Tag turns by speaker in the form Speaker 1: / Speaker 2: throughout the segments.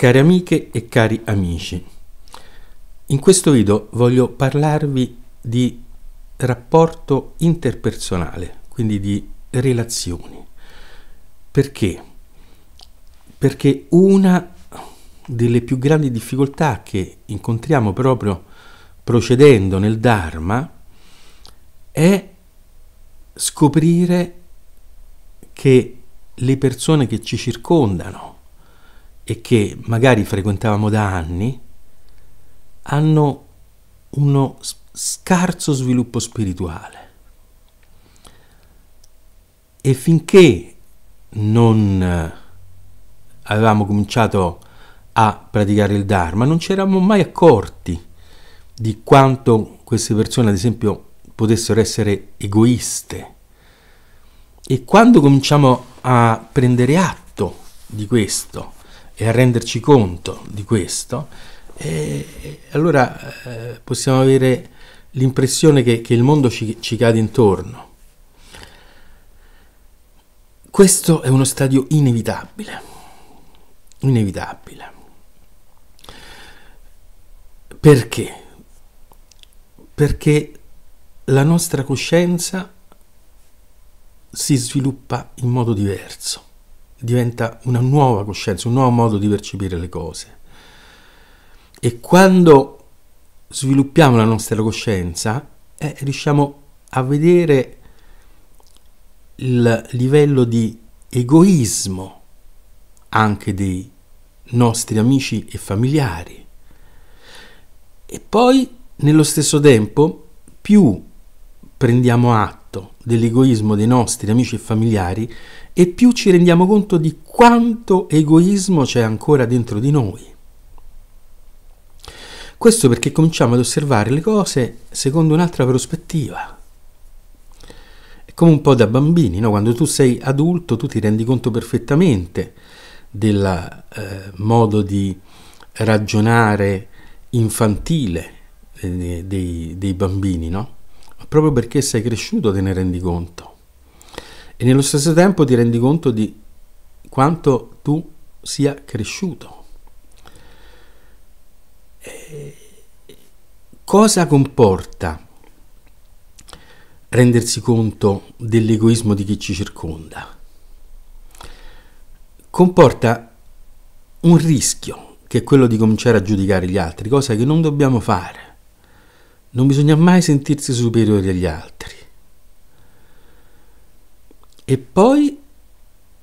Speaker 1: Cari amiche e cari amici, in questo video voglio parlarvi di rapporto interpersonale, quindi di relazioni. Perché? Perché una delle più grandi difficoltà che incontriamo proprio procedendo nel Dharma è scoprire che le persone che ci circondano, e che magari frequentavamo da anni hanno uno scarso sviluppo spirituale. E finché non eh, avevamo cominciato a praticare il Dharma, non ci eravamo mai accorti di quanto queste persone, ad esempio, potessero essere egoiste. E quando cominciamo a prendere atto di questo, e a renderci conto di questo, eh, allora eh, possiamo avere l'impressione che, che il mondo ci, ci cade intorno. Questo è uno stadio inevitabile, inevitabile. Perché? Perché la nostra coscienza si sviluppa in modo diverso diventa una nuova coscienza, un nuovo modo di percepire le cose. E quando sviluppiamo la nostra coscienza, eh, riusciamo a vedere il livello di egoismo anche dei nostri amici e familiari. E poi, nello stesso tempo, più prendiamo atto impatto dell'egoismo dei nostri amici e familiari e più ci rendiamo conto di quanto egoismo c'è ancora dentro di noi. Questo perché cominciamo ad osservare le cose secondo un'altra prospettiva. È come un po' da bambini, no? quando tu sei adulto tu ti rendi conto perfettamente del eh, modo di ragionare infantile dei, eh, dei, dei bambini, no? ma proprio perché sei cresciuto te ne rendi conto. E nello stesso tempo ti rendi conto di quanto tu sia cresciuto. E cosa comporta rendersi conto dell'egoismo di chi ci circonda? Comporta un rischio che è quello di cominciare a giudicare gli altri, cosa che non dobbiamo fare. Non bisogna mai sentirsi superiori agli altri. E poi,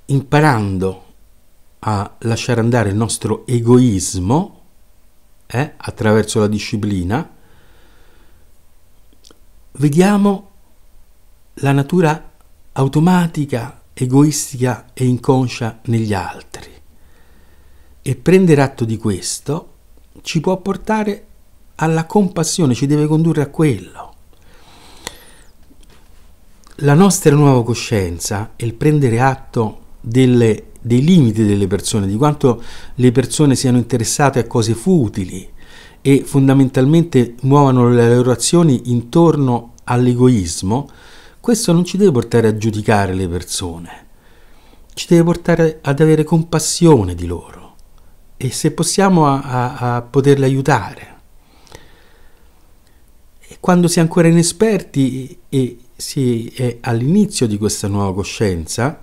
Speaker 1: imparando a lasciare andare il nostro egoismo eh, attraverso la disciplina, vediamo la natura automatica, egoistica e inconscia negli altri. E prendere atto di questo ci può portare a alla compassione, ci deve condurre a quello. La nostra nuova coscienza e il prendere atto delle, dei limiti delle persone, di quanto le persone siano interessate a cose futili e fondamentalmente muovano le loro azioni intorno all'egoismo, questo non ci deve portare a giudicare le persone, ci deve portare ad avere compassione di loro e se possiamo a, a, a poterle aiutare quando si è ancora inesperti e si è all'inizio di questa nuova coscienza,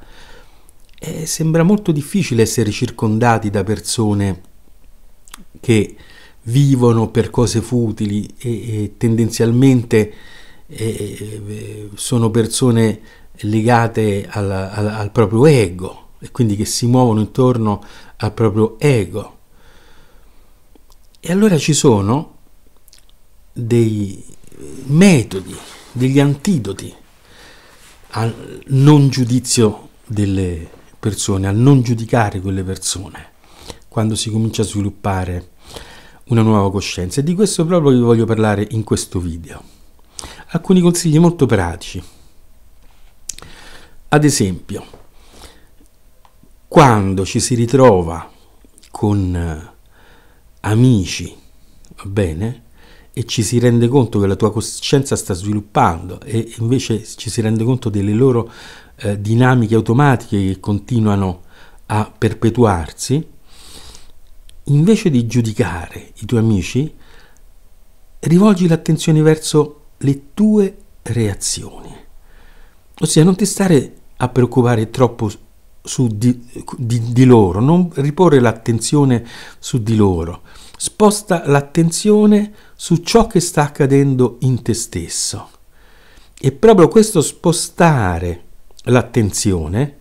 Speaker 1: eh, sembra molto difficile essere circondati da persone che vivono per cose futili e, e tendenzialmente eh, sono persone legate al, al, al proprio ego e quindi che si muovono intorno al proprio ego. E allora ci sono dei, metodi, degli antidoti al non giudizio delle persone, al non giudicare quelle persone, quando si comincia a sviluppare una nuova coscienza. E di questo proprio vi voglio parlare in questo video. Alcuni consigli molto pratici. Ad esempio, quando ci si ritrova con eh, amici, va bene, e ci si rende conto che la tua coscienza sta sviluppando e invece ci si rende conto delle loro eh, dinamiche automatiche che continuano a perpetuarsi, invece di giudicare i tuoi amici, rivolgi l'attenzione verso le tue reazioni. Ossia, non ti stare a preoccupare troppo su di, di, di loro, non riporre l'attenzione su di loro sposta l'attenzione su ciò che sta accadendo in te stesso. E proprio questo spostare l'attenzione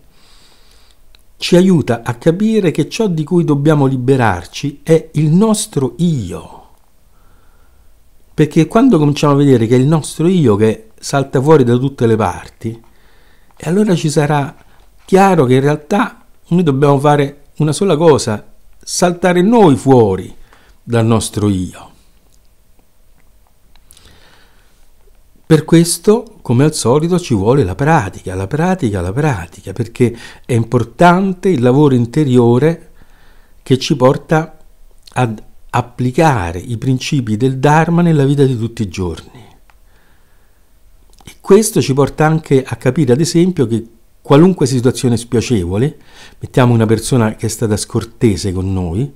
Speaker 1: ci aiuta a capire che ciò di cui dobbiamo liberarci è il nostro io. Perché quando cominciamo a vedere che è il nostro io che salta fuori da tutte le parti, e allora ci sarà chiaro che in realtà noi dobbiamo fare una sola cosa, saltare noi fuori dal nostro io. Per questo, come al solito, ci vuole la pratica, la pratica, la pratica, perché è importante il lavoro interiore che ci porta ad applicare i principi del Dharma nella vita di tutti i giorni. E questo ci porta anche a capire, ad esempio, che qualunque situazione spiacevole, mettiamo una persona che è stata scortese con noi,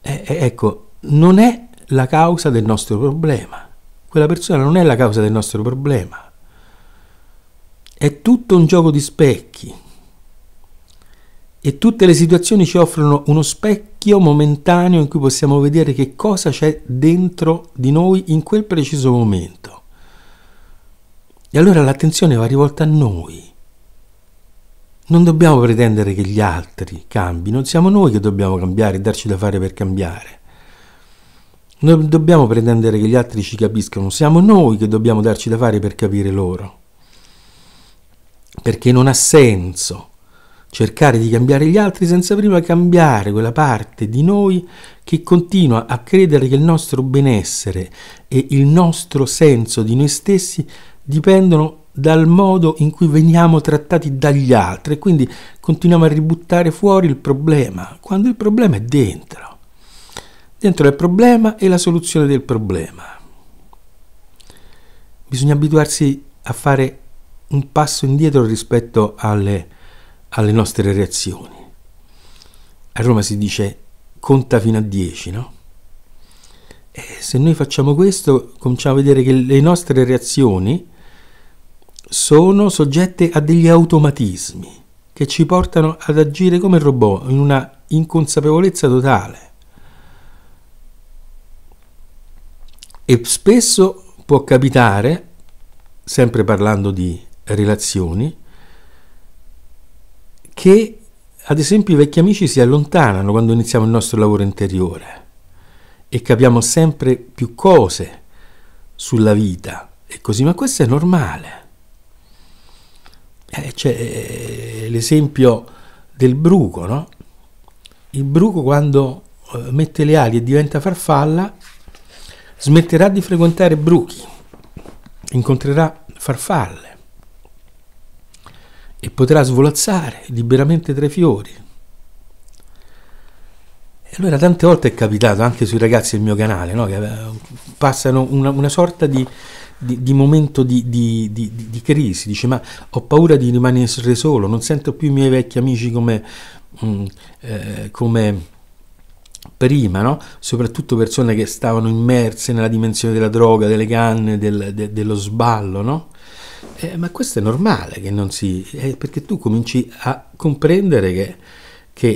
Speaker 1: eh, eh ecco, non è la causa del nostro problema. Quella persona non è la causa del nostro problema. È tutto un gioco di specchi. E tutte le situazioni ci offrono uno specchio momentaneo in cui possiamo vedere che cosa c'è dentro di noi in quel preciso momento. E allora l'attenzione va rivolta a noi. Non dobbiamo pretendere che gli altri cambi, non siamo noi che dobbiamo cambiare e darci da fare per cambiare. Noi dobbiamo pretendere che gli altri ci capiscano, siamo noi che dobbiamo darci da fare per capire loro. Perché non ha senso cercare di cambiare gli altri senza prima cambiare quella parte di noi che continua a credere che il nostro benessere e il nostro senso di noi stessi dipendono dal modo in cui veniamo trattati dagli altri e quindi continuiamo a ributtare fuori il problema, quando il problema è dentro dentro il problema e la soluzione del problema. Bisogna abituarsi a fare un passo indietro rispetto alle, alle nostre reazioni. A Roma si dice conta fino a 10, no? E se noi facciamo questo, cominciamo a vedere che le nostre reazioni sono soggette a degli automatismi che ci portano ad agire come robot in una inconsapevolezza totale. E spesso può capitare, sempre parlando di relazioni, che ad esempio i vecchi amici si allontanano quando iniziamo il nostro lavoro interiore e capiamo sempre più cose sulla vita e così, ma questo è normale. Eh, c'è eh, l'esempio del bruco, no? Il bruco quando eh, mette le ali e diventa farfalla Smetterà di frequentare bruchi, incontrerà farfalle e potrà svolazzare liberamente tra i fiori. E allora tante volte è capitato anche sui ragazzi del mio canale, no? che eh, passano una, una sorta di, di, di, momento di, di, di, crisi, dice ma ho paura di rimanere solo, non sento più i miei vecchi amici come, mh, mm, eh, come prima, no? soprattutto persone che stavano immerse nella dimensione della droga, delle canne, del, de, dello sballo, no? eh, ma questo è normale che non si... Eh, perché tu cominci a comprendere che, che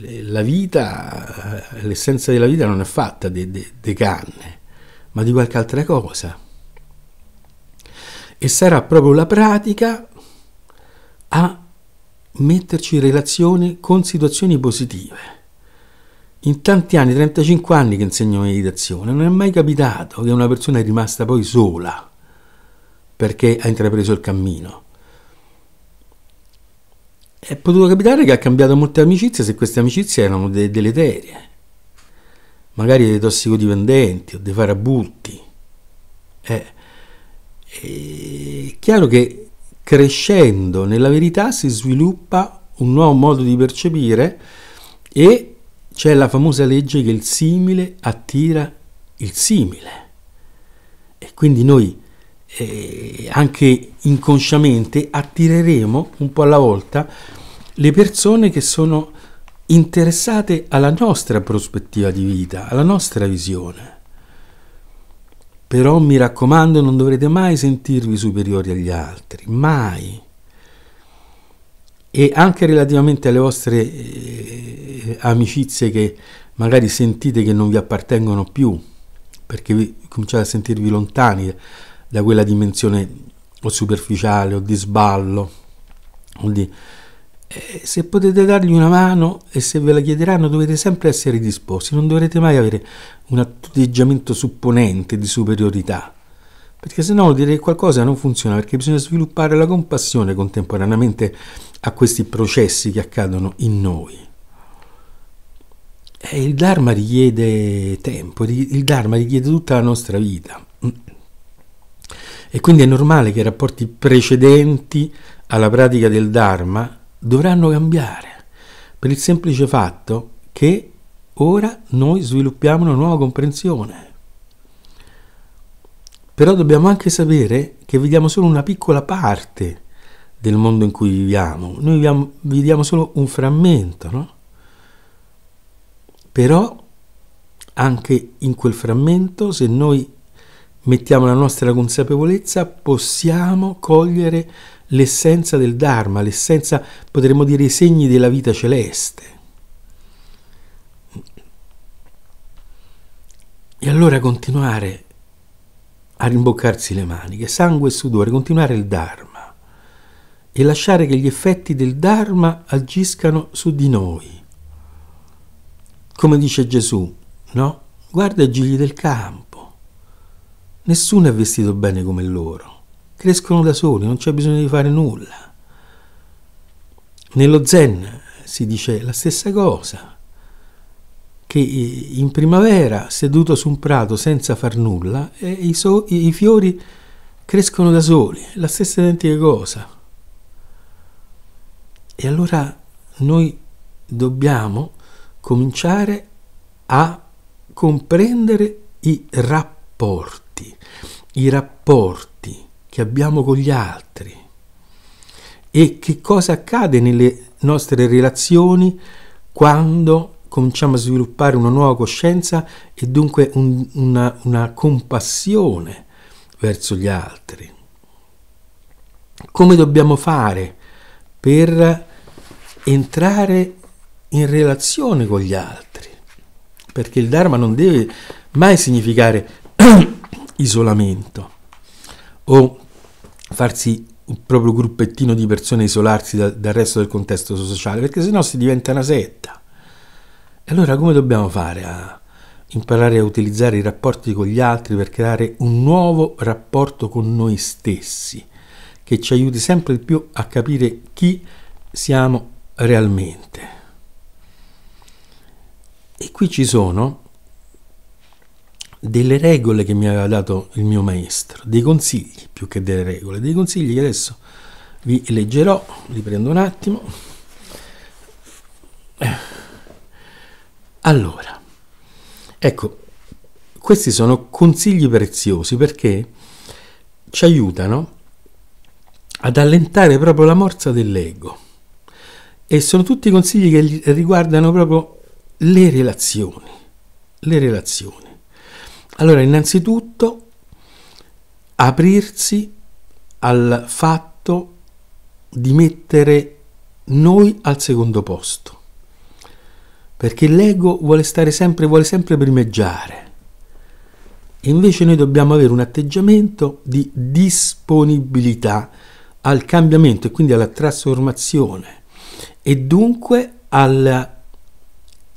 Speaker 1: eh, la vita, eh, l'essenza della vita non è fatta di canne, ma di qualche altra cosa. E sarà proprio la pratica a metterci in relazione con situazioni positive in tanti anni, 35 anni che insegno meditazione, non è mai capitato che una persona è rimasta poi sola perché ha intrapreso il cammino. È potuto capitare che ha cambiato molte amicizie se queste amicizie erano de- deleterie, magari dei tossicodipendenti o dei farabutti. Eh, è chiaro che crescendo nella verità si sviluppa un nuovo modo di percepire e c'è la famosa legge che il simile attira il simile. E quindi noi eh, anche inconsciamente attireremo un po' alla volta le persone che sono interessate alla nostra prospettiva di vita, alla nostra visione. Però mi raccomando, non dovrete mai sentirvi superiori agli altri, mai e anche relativamente alle vostre eh, eh, amicizie che magari sentite che non vi appartengono più perché vi, cominciate a sentirvi lontani da quella dimensione o superficiale o di sballo o eh, se potete dargli una mano e se ve la chiederanno dovete sempre essere disposti non dovrete mai avere un atteggiamento supponente di superiorità perché se no vuol dire che qualcosa non funziona, perché bisogna sviluppare la compassione contemporaneamente a questi processi che accadono in noi. E eh, il Dharma richiede tempo, il Dharma richiede tutta la nostra vita. E quindi è normale che i rapporti precedenti alla pratica del Dharma dovranno cambiare, per il semplice fatto che ora noi sviluppiamo una nuova comprensione però dobbiamo anche sapere che vediamo solo una piccola parte del mondo in cui viviamo, noi viviamo, vediamo solo un frammento, no? Però anche in quel frammento, se noi mettiamo la nostra consapevolezza, possiamo cogliere l'essenza del Dharma, l'essenza, potremmo dire, i segni della vita celeste. E allora continuare a rimboccarsi le maniche, sangue e sudore, continuare il Dharma e lasciare che gli effetti del Dharma agiscano su di noi. Come dice Gesù, no? Guarda i gigli del campo. Nessuno è vestito bene come loro. Crescono da soli, non c'è bisogno di fare nulla. Nello Zen si dice la stessa cosa che eh, in primavera, seduto su un prato senza far nulla, i, so, i fiori crescono da soli, la stessa identica cosa. E allora noi dobbiamo cominciare a comprendere i rapporti, i rapporti che abbiamo con gli altri e che cosa accade nelle nostre relazioni quando cominciamo a sviluppare una nuova coscienza e dunque un, una, una compassione verso gli altri. Come dobbiamo fare per entrare in relazione con gli altri? Perché il Dharma non deve mai significare isolamento o farsi un proprio gruppettino di persone isolarsi da, dal resto del contesto sociale, perché sennò si diventa una setta. E allora come dobbiamo fare a imparare a utilizzare i rapporti con gli altri per creare un nuovo rapporto con noi stessi, che ci aiuti sempre di più a capire chi siamo realmente? E qui ci sono delle regole che mi aveva dato il mio maestro, dei consigli più che delle regole, dei consigli che adesso vi leggerò, li prendo un attimo. Eh, allora, ecco, questi sono consigli preziosi perché ci aiutano ad allentare proprio la morsa dell'ego e sono tutti consigli che riguardano proprio le relazioni, le relazioni. Allora, innanzitutto aprirsi al fatto di mettere noi al secondo posto perché l'ego vuole stare sempre, vuole sempre primeggiare. invece noi dobbiamo avere un atteggiamento di disponibilità al cambiamento e quindi alla trasformazione e dunque alla,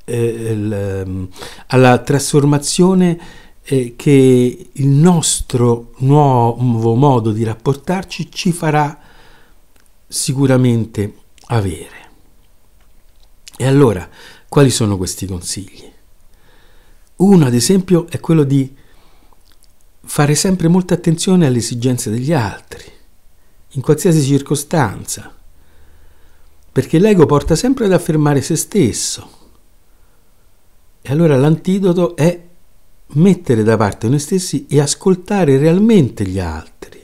Speaker 1: eh, ehm, alla trasformazione eh, che il nostro nuovo modo di rapportarci ci farà sicuramente avere. E allora quali sono questi consigli? Uno, ad esempio, è quello di fare sempre molta attenzione alle esigenze degli altri, in qualsiasi circostanza, perché l'ego porta sempre ad affermare se stesso. E allora l'antidoto è mettere da parte noi stessi e ascoltare realmente gli altri,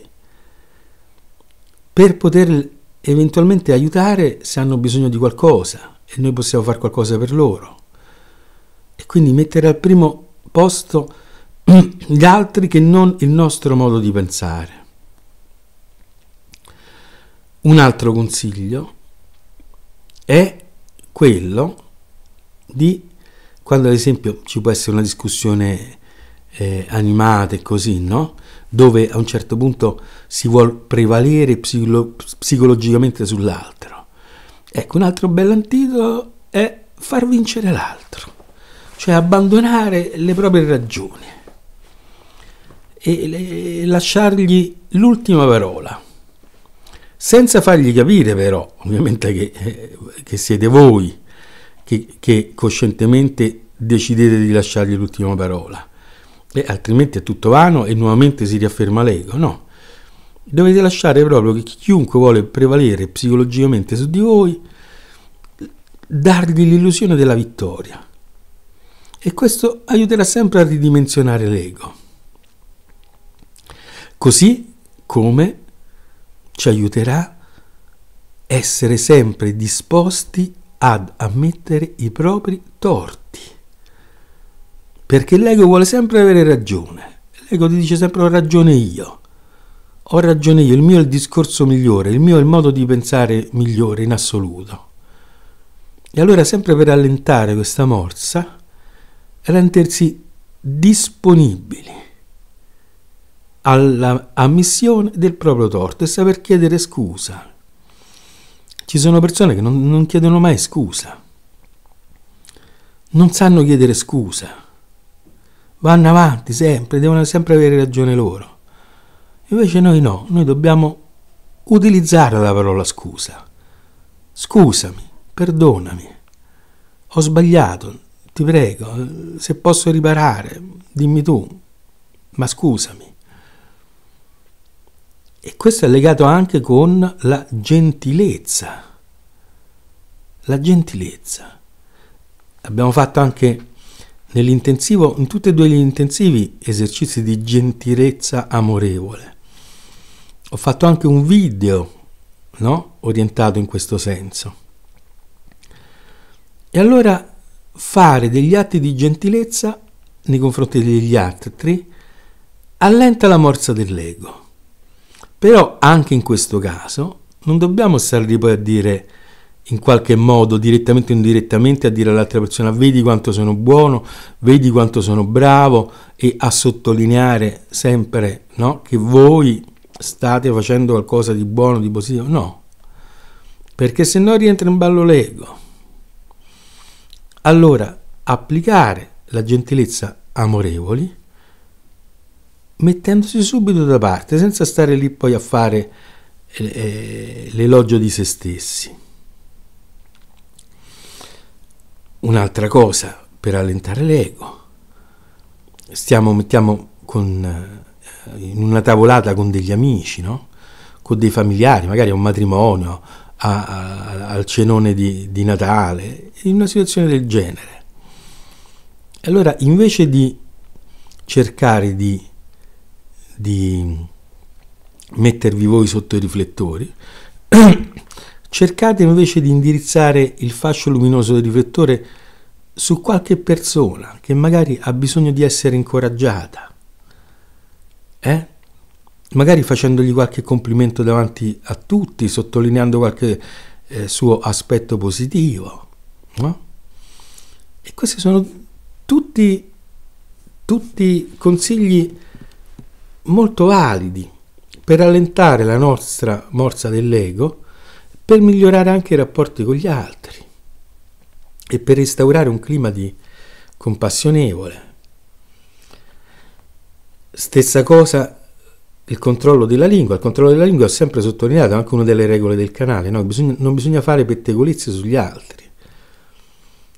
Speaker 1: per poter eventualmente aiutare se hanno bisogno di qualcosa, e noi possiamo fare qualcosa per loro. E quindi mettere al primo posto gli altri che non il nostro modo di pensare. Un altro consiglio è quello di quando ad esempio ci può essere una discussione eh, animata e così, no? dove a un certo punto si vuole prevalere psicolo- psicologicamente sull'altro. Ecco, un altro bell'antidoto è far vincere l'altro, cioè abbandonare le proprie ragioni e lasciargli l'ultima parola, senza fargli capire però, ovviamente, che, eh, che siete voi che, che, coscientemente decidete di lasciargli l'ultima parola, e altrimenti è tutto vano e nuovamente si riafferma l'ego, no? Dovete lasciare proprio che chiunque vuole prevalere psicologicamente su di voi, dargli l'illusione della vittoria. E questo aiuterà sempre a ridimensionare l'ego. Così come ci aiuterà essere sempre disposti ad ammettere i propri torti. Perché l'ego vuole sempre avere ragione. L'ego ti dice sempre ho ragione io ho ragione io, il mio è il discorso migliore, il mio è il modo di pensare migliore in assoluto. E allora, sempre per allentare questa morsa, rendersi disponibili all'ammissione del proprio torto e saper chiedere scusa. Ci sono persone che non, non chiedono mai scusa, non sanno chiedere scusa, vanno avanti sempre, devono sempre avere ragione loro. Invece noi no, noi dobbiamo utilizzare la parola scusa. Scusami, perdonami, ho sbagliato, ti prego, se posso riparare, dimmi tu, ma scusami. E questo è legato anche con la gentilezza. La gentilezza. Abbiamo fatto anche nell'intensivo, in tutti e due gli intensivi, esercizi di gentilezza amorevole ho fatto anche un video no? orientato in questo senso. E allora fare degli atti di gentilezza nei confronti degli altri allenta la morsa dell'ego. Però anche in questo caso non dobbiamo stare lì poi a dire in qualche modo, direttamente o indirettamente, a dire all'altra persona vedi quanto sono buono, vedi quanto sono bravo e a sottolineare sempre no, che voi state facendo qualcosa di buono, di positivo, no, perché se no rientra in ballo l'ego. Allora, applicare la gentilezza amorevoli mettendosi subito da parte, senza stare lì poi a fare eh, eh l'elogio di se stessi. Un'altra cosa per allentare l'ego, stiamo, mettiamo con eh, in una tavolata con degli amici, no? con dei familiari, magari a un matrimonio, a, a, al cenone di, di Natale, in una situazione del genere. Allora, invece di cercare di, di mettervi voi sotto i riflettori, cercate invece di indirizzare il fascio luminoso del riflettore su qualche persona che magari ha bisogno di essere incoraggiata, eh? magari facendogli qualche complimento davanti a tutti, sottolineando qualche eh, suo aspetto positivo. No? E questi sono tutti, tutti consigli molto validi per allentare la nostra morsa dell'ego, per migliorare anche i rapporti con gli altri e per instaurare un clima di compassionevole, Stessa cosa il controllo della lingua. Il controllo della lingua è sempre sottolineato, è anche una delle regole del canale, no? bisogna, non bisogna fare pettegolezze sugli altri.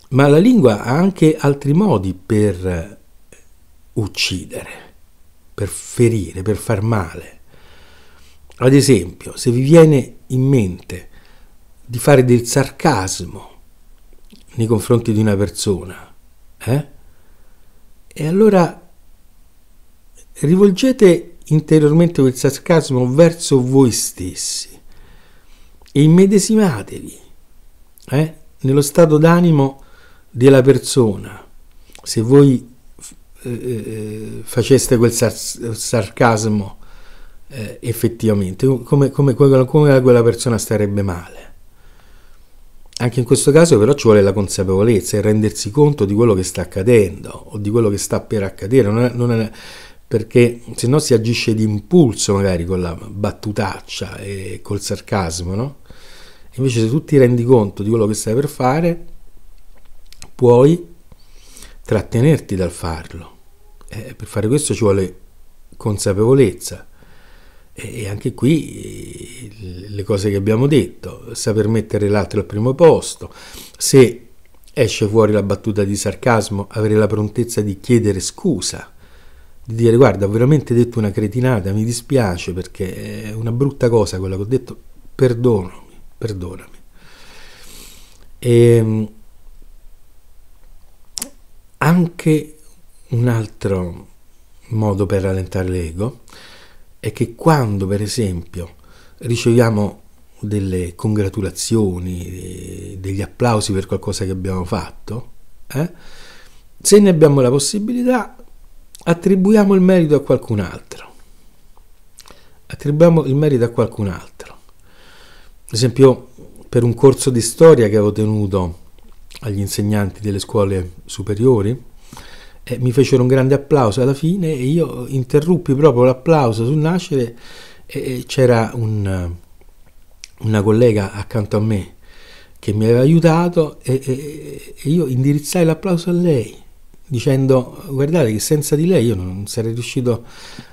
Speaker 1: Ma la lingua ha anche altri modi per uccidere, per ferire, per far male. Ad esempio, se vi viene in mente di fare del sarcasmo nei confronti di una persona, eh? e allora rivolgete interiormente quel sarcasmo verso voi stessi e immedesimatevi eh, nello stato d'animo della persona. Se voi eh, eh, faceste quel sar- sarcasmo eh, effettivamente, come, come, come quella persona starebbe male. Anche in questo caso però ci vuole la consapevolezza e rendersi conto di quello che sta accadendo o di quello che sta per accadere. Non è, non è, perché se no si agisce di impulso magari con la battutaccia e col sarcasmo, no? Invece se tu ti rendi conto di quello che stai per fare, puoi trattenerti dal farlo. Eh, per fare questo ci vuole consapevolezza. E, anche qui le cose che abbiamo detto, saper mettere l'altro al primo posto, se esce fuori la battuta di sarcasmo, avere la prontezza di chiedere scusa di dire guarda ho veramente detto una cretinata, mi dispiace perché è una brutta cosa quella che ho detto, perdonami, perdonami. E ehm, anche un altro modo per rallentare l'ego è che quando per esempio riceviamo delle congratulazioni, eh, degli applausi per qualcosa che abbiamo fatto, eh, se ne abbiamo la possibilità attribuiamo il merito a qualcun altro. Attribuiamo il merito a qualcun altro. Ad esempio, per un corso di storia che avevo tenuto agli insegnanti delle scuole superiori, eh, mi fecero un grande applauso alla fine e io interruppi proprio l'applauso sul nascere e c'era un, una collega accanto a me che mi aveva aiutato e, e, e io indirizzai l'applauso a lei dicendo guardate che senza di lei io non sarei riuscito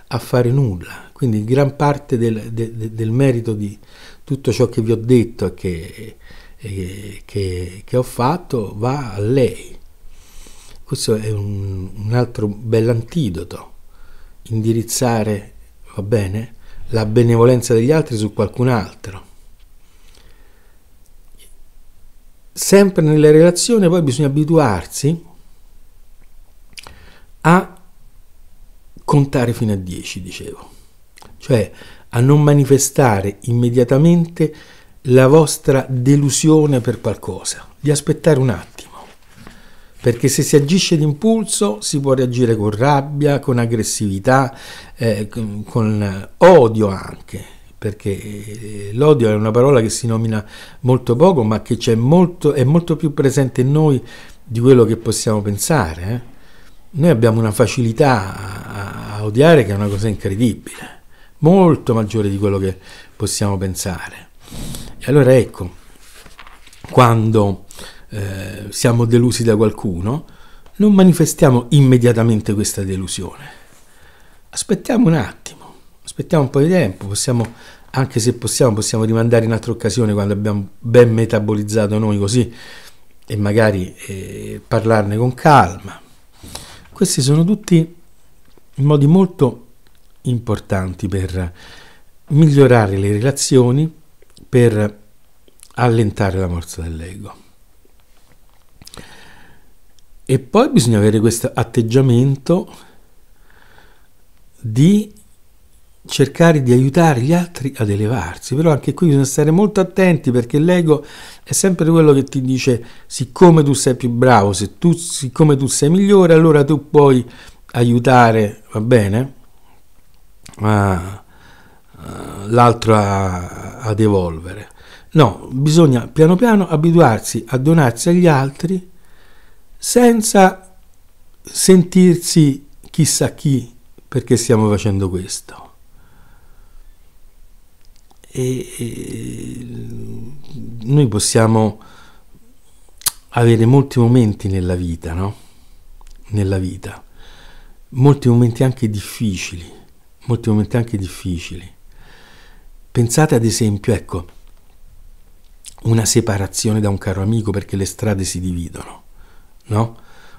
Speaker 1: a fare nulla. Quindi gran parte del, de, del merito di tutto ciò che vi ho detto e che, che, che ho fatto va a lei. Questo è un, un altro bell'antidoto, indirizzare, va bene, la benevolenza degli altri su qualcun altro. Sempre nelle relazioni poi bisogna abituarsi contare fino a 10, dicevo, cioè a non manifestare immediatamente la vostra delusione per qualcosa, di aspettare un attimo, perché se si agisce d'impulso si può reagire con rabbia, con aggressività, eh, con, con eh, odio anche, perché eh, l'odio è una parola che si nomina molto poco, ma che molto, è molto più presente in noi di quello che possiamo pensare. Eh? Noi abbiamo una facilità a, a odiare che è una cosa incredibile, molto maggiore di quello che possiamo pensare. E allora ecco, quando eh, siamo delusi da qualcuno, non manifestiamo immediatamente questa delusione. Aspettiamo un attimo, aspettiamo un po' di tempo, possiamo, anche se possiamo, possiamo rimandare in altra occasione quando abbiamo ben metabolizzato noi così e magari eh, parlarne con calma. Questi sono tutti modi molto importanti per migliorare le relazioni, per allentare la morsa dell'ego. E poi bisogna avere questo atteggiamento di cercare di aiutare gli altri ad elevarsi, però anche qui bisogna stare molto attenti perché l'ego è sempre quello che ti dice siccome tu sei più bravo, tu, siccome tu sei migliore, allora tu puoi aiutare, va bene, a, eh, l'altro a, ad evolvere. No, bisogna piano piano abituarsi a donarsi agli altri senza sentirsi chissà chi perché stiamo facendo questo e, e noi possiamo avere molti momenti nella vita, no? Nella vita, molti momenti anche difficili, molti momenti anche difficili. Pensate ad esempio, ecco, una separazione da un caro amico perché le strade si dividono, no?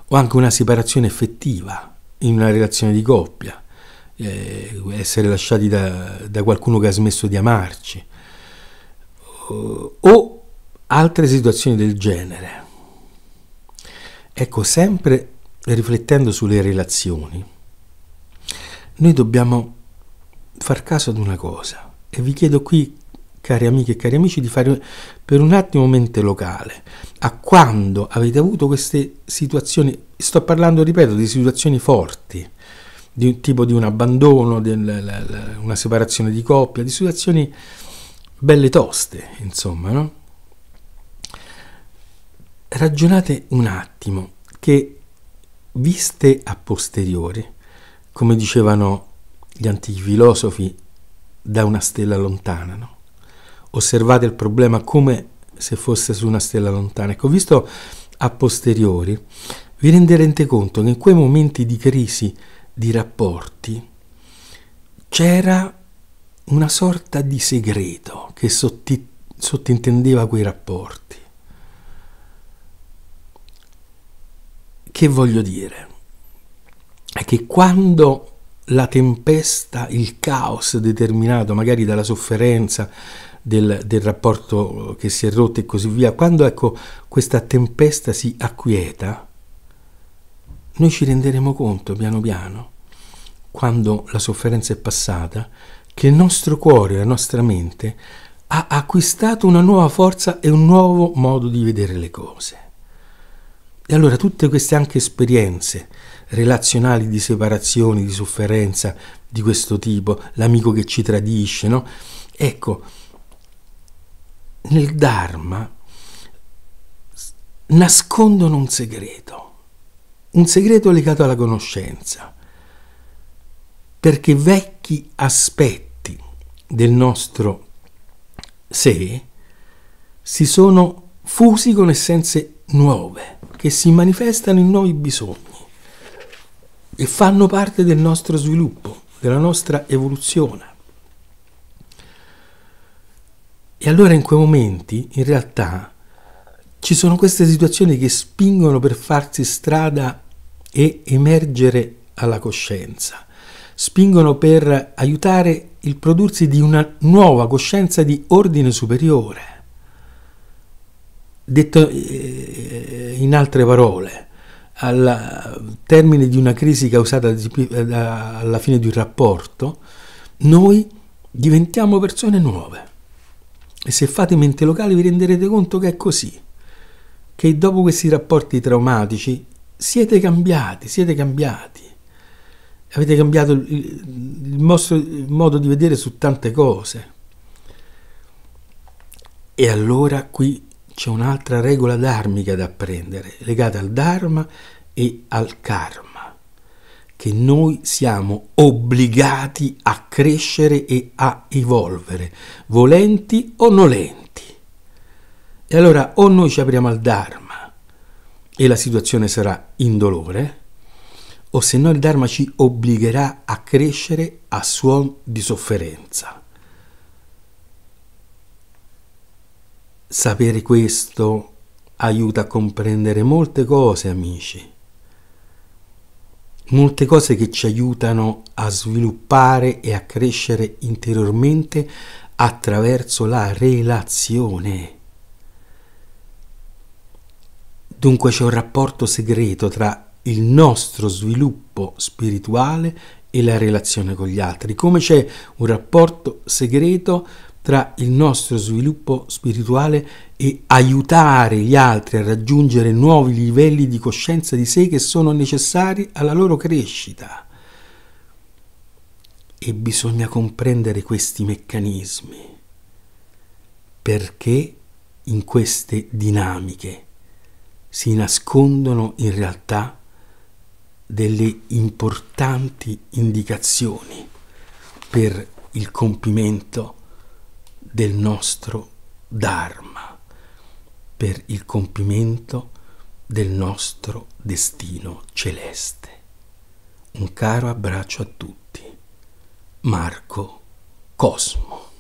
Speaker 1: O anche una separazione effettiva in una relazione di coppia, eh, essere lasciati da, da, qualcuno che ha smesso di amarci, o, eh, o altre situazioni del genere. Ecco, sempre riflettendo sulle relazioni, noi dobbiamo far caso ad una cosa e vi chiedo qui, cari amiche e cari amici, di fare per un attimo mente locale a quando avete avuto queste situazioni, sto parlando, ripeto, di situazioni forti, di un tipo di un abbandono, del, una separazione di coppia, di situazioni belle toste, insomma, no? Ragionate un attimo che viste a posteriori, come dicevano gli antichi filosofi, da una stella lontana, no? Osservate il problema come se fosse su una stella lontana. Ecco, visto a posteriori, vi renderete conto che in quei momenti di crisi di rapporti c'era una sorta di segreto che sotti, sottintendeva quei rapporti. Che voglio dire? È che quando la tempesta, il caos determinato magari dalla sofferenza del, del, rapporto che si è rotto e così via, quando ecco, questa tempesta si acquieta, noi ci renderemo conto piano piano quando la sofferenza è passata, che il nostro cuore, la nostra mente, ha acquistato una nuova forza e un nuovo modo di vedere le cose. E allora tutte queste anche esperienze relazionali di separazione, di sofferenza di questo tipo, l'amico che ci tradisce, no? Ecco, nel Dharma nascondono un segreto, un segreto legato alla conoscenza perché vecchi aspetti del nostro sé si sono fusi con essenze nuove che si manifestano in nuovi bisogni e fanno parte del nostro sviluppo, della nostra evoluzione. E allora in quei momenti, in realtà, ci sono queste situazioni che spingono per farsi strada e emergere alla coscienza spingono per aiutare il prodursi di una nuova coscienza di ordine superiore. Detto eh, in altre parole, al termine di una crisi causata alla fine di un rapporto, noi diventiamo persone nuove. E se fate mente locale vi renderete conto che è così, che dopo questi rapporti traumatici siete cambiati, siete cambiati avete cambiato il, il, vostro, il modo di vedere su tante cose. E allora qui c'è un'altra regola dharmica da apprendere, legata al Dharma e al karma, che noi siamo obbligati a crescere e a evolvere, volenti o nolenti. E allora o noi ci apriamo al Dharma e la situazione sarà indolore, o se no il Dharma ci obbligherà a crescere a suon di sofferenza. Sapere questo aiuta a comprendere molte cose, amici, molte cose che ci aiutano a sviluppare e a crescere interiormente attraverso la relazione. Dunque c'è un rapporto segreto tra il nostro sviluppo spirituale e la relazione con gli altri, come c'è un rapporto segreto tra il nostro sviluppo spirituale e aiutare gli altri a raggiungere nuovi livelli di coscienza di sé che sono necessari alla loro crescita. E bisogna comprendere questi meccanismi, perché in queste dinamiche si nascondono in realtà delle importanti indicazioni per il compimento del nostro Dharma, per il compimento del nostro destino celeste. Un caro abbraccio a tutti. Marco Cosmo.